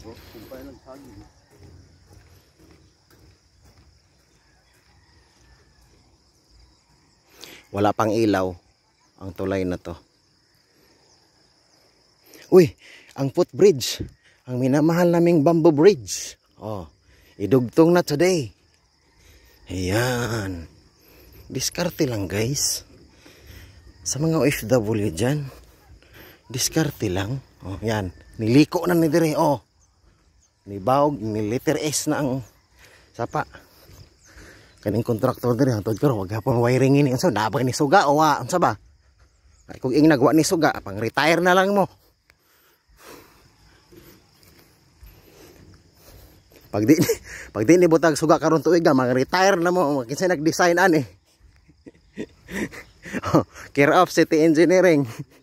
Bro, kung tayo nagsagi. Wala pang ilaw ang tulay na to. Uy, ang footbridge. Ang minamahal naming bamboo bridge. Oh, idugtong na today. Ayan. Diskarte lang guys. Sa mga OFW dyan. Diskarte lang. Oh, yan. Niliko na ni Dire. Oh ni baog ni letter S na ang sapa kaning contractor diri ang pero wag hapon wiring ini unsa so, nabay ni suga o wa unsa ba ay kung ing nagwa ni suga pang retire na lang mo pag di pag di ni butag suga karon tuig mag retire na mo kinsa nag-design ani eh. care of city engineering